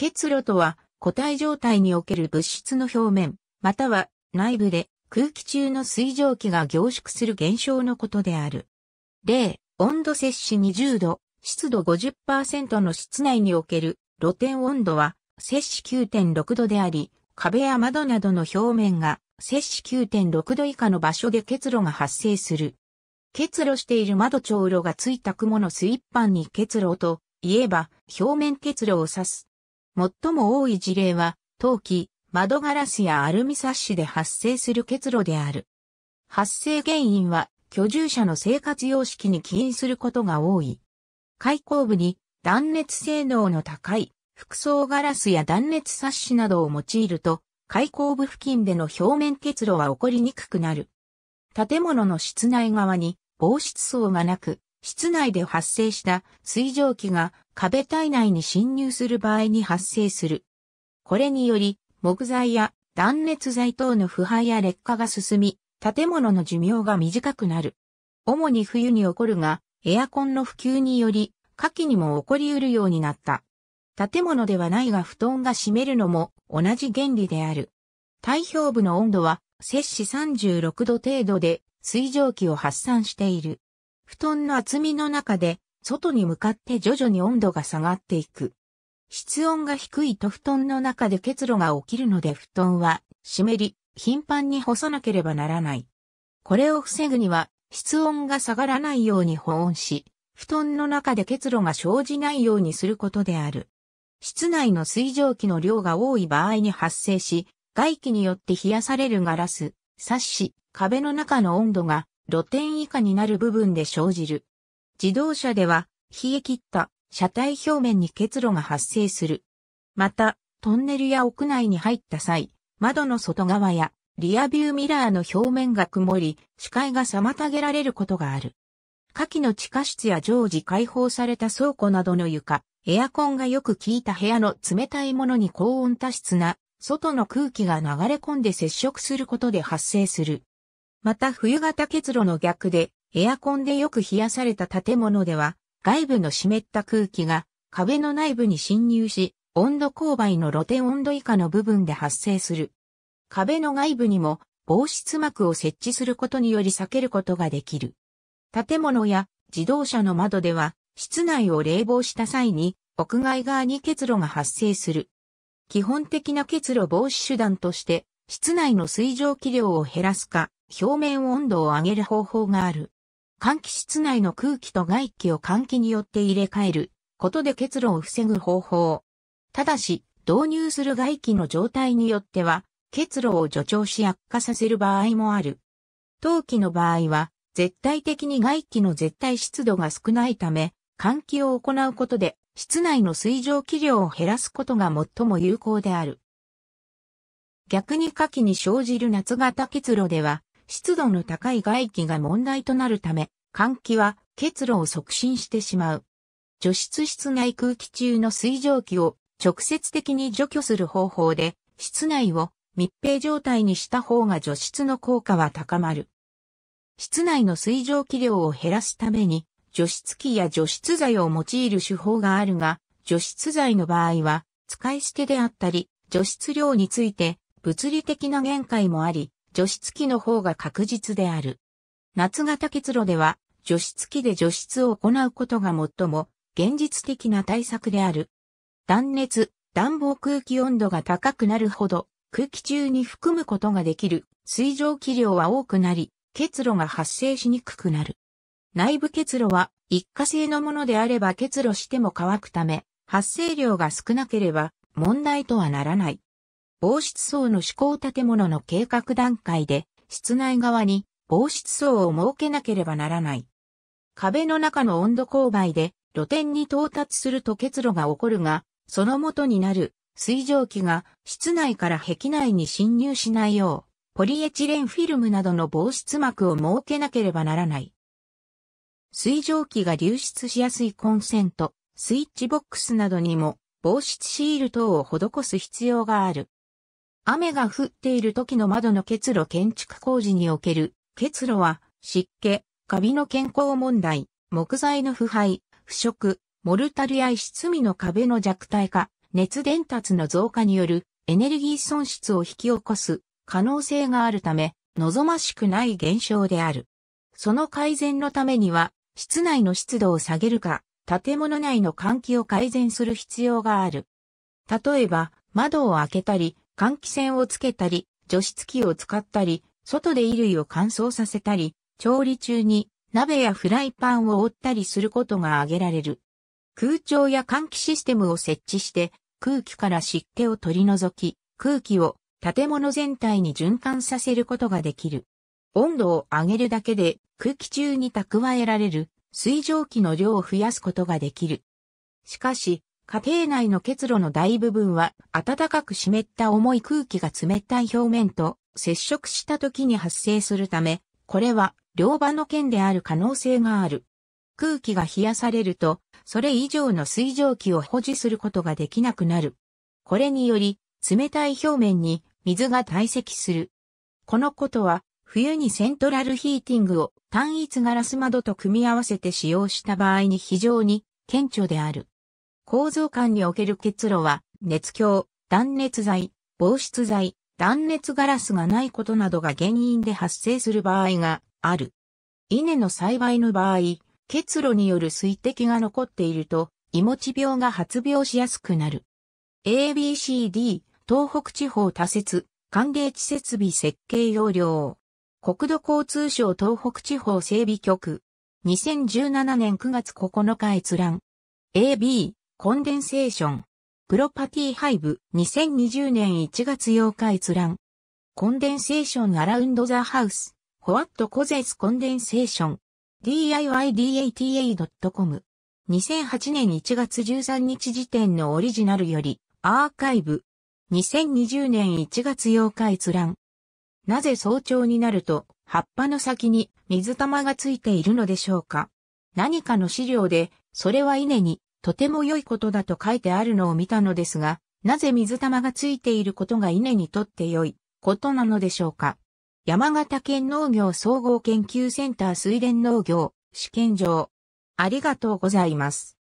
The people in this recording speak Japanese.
結露とは、固体状態における物質の表面、または内部で空気中の水蒸気が凝縮する現象のことである。例、温度摂氏20度、湿度50%の室内における露天温度は摂氏9.6度であり、壁や窓などの表面が摂氏9.6度以下の場所で結露が発生する。結露している窓長露がついた雲の水一般に結露といえば表面結露を指す。最も多い事例は、陶器、窓ガラスやアルミサッシで発生する結露である。発生原因は、居住者の生活様式に起因することが多い。開口部に断熱性能の高い複層ガラスや断熱サッシなどを用いると、開口部付近での表面結露は起こりにくくなる。建物の室内側に防湿層がなく、室内で発生した水蒸気が壁体内に侵入する場合に発生する。これにより、木材や断熱材等の腐敗や劣化が進み、建物の寿命が短くなる。主に冬に起こるが、エアコンの普及により、夏季にも起こり得るようになった。建物ではないが布団が湿るのも同じ原理である。体表部の温度は摂氏36度程度で水蒸気を発散している。布団の厚みの中で、外に向かって徐々に温度が下がっていく。室温が低いと布団の中で結露が起きるので布団は湿り、頻繁に干さなければならない。これを防ぐには、室温が下がらないように保温し、布団の中で結露が生じないようにすることである。室内の水蒸気の量が多い場合に発生し、外気によって冷やされるガラス、サッシ、壁の中の温度が露点以下になる部分で生じる。自動車では、冷え切った車体表面に結露が発生する。また、トンネルや屋内に入った際、窓の外側やリアビューミラーの表面が曇り、視界が妨げられることがある。下記の地下室や常時開放された倉庫などの床、エアコンがよく効いた部屋の冷たいものに高温多湿な、外の空気が流れ込んで接触することで発生する。また冬型結露の逆で、エアコンでよく冷やされた建物では、外部の湿った空気が壁の内部に侵入し、温度勾配の露天温度以下の部分で発生する。壁の外部にも防湿膜を設置することにより避けることができる。建物や自動車の窓では、室内を冷房した際に、屋外側に結露が発生する。基本的な結露防止手段として、室内の水蒸気量を減らすか、表面温度を上げる方法がある。換気室内の空気と外気を換気によって入れ替えることで結露を防ぐ方法。ただし、導入する外気の状態によっては、結露を助長し悪化させる場合もある。陶器の場合は、絶対的に外気の絶対湿度が少ないため、換気を行うことで、室内の水蒸気量を減らすことが最も有効である。逆に夏季に生じる夏型結露では、湿度の高い外気が問題となるため、換気は結露を促進してしまう。除湿室内空気中の水蒸気を直接的に除去する方法で、室内を密閉状態にした方が除湿の効果は高まる。室内の水蒸気量を減らすために、除湿器や除湿剤を用いる手法があるが、除湿剤の場合は、使い捨てであったり、除湿量について物理的な限界もあり、除湿機の方が確実である。夏型結露では、除湿機で除湿を行うことが最も現実的な対策である。断熱、暖房空気温度が高くなるほど、空気中に含むことができる水蒸気量は多くなり、結露が発生しにくくなる。内部結露は一過性のものであれば結露しても乾くため、発生量が少なければ問題とはならない。防湿層の施工建物の計画段階で、室内側に防湿層を設けなければならない。壁の中の温度勾配で露天に到達すると結露が起こるが、その元になる水蒸気が室内から壁内に侵入しないよう、ポリエチレンフィルムなどの防湿膜を設けなければならない。水蒸気が流出しやすいコンセント、スイッチボックスなどにも防湿シール等を施す必要がある。雨が降っている時の窓の結露建築工事における結露は湿気、カビの健康問題、木材の腐敗、腐食、モルタルや石積みの壁の弱体化、熱伝達の増加によるエネルギー損失を引き起こす可能性があるため望ましくない現象である。その改善のためには室内の湿度を下げるか建物内の換気を改善する必要がある。例えば窓を開けたり換気扇をつけたり、除湿器を使ったり、外で衣類を乾燥させたり、調理中に鍋やフライパンを折ったりすることが挙げられる。空調や換気システムを設置して空気から湿気を取り除き、空気を建物全体に循環させることができる。温度を上げるだけで空気中に蓄えられる水蒸気の量を増やすことができる。しかし、家庭内の結露の大部分は暖かく湿った重い空気が冷たい表面と接触した時に発生するため、これは両場の件である可能性がある。空気が冷やされると、それ以上の水蒸気を保持することができなくなる。これにより、冷たい表面に水が堆積する。このことは、冬にセントラルヒーティングを単一ガラス窓と組み合わせて使用した場合に非常に顕著である。構造管における結露は、熱鏡、断熱材、防湿材、断熱ガラスがないことなどが原因で発生する場合がある。稲の栽培の場合、結露による水滴が残っていると、胃もち病が発病しやすくなる。ABCD、東北地方多設、寒冷地設備設計要領。国土交通省東北地方整備局。2017年9月9日閲覧。AB、コンデンセーション。プロパティハイブ2020年1月8日閲覧。コンデンセーションアラウンドザハウス。ホワットコゼスコンデンセーション。diydata.com。2008年1月13日時点のオリジナルよりアーカイブ。2020年1月8日閲覧。なぜ早朝になると葉っぱの先に水玉がついているのでしょうか何かの資料で、それは稲にとても良いことだと書いてあるのを見たのですが、なぜ水玉がついていることが稲にとって良いことなのでしょうか。山形県農業総合研究センター水田農業試験場。ありがとうございます。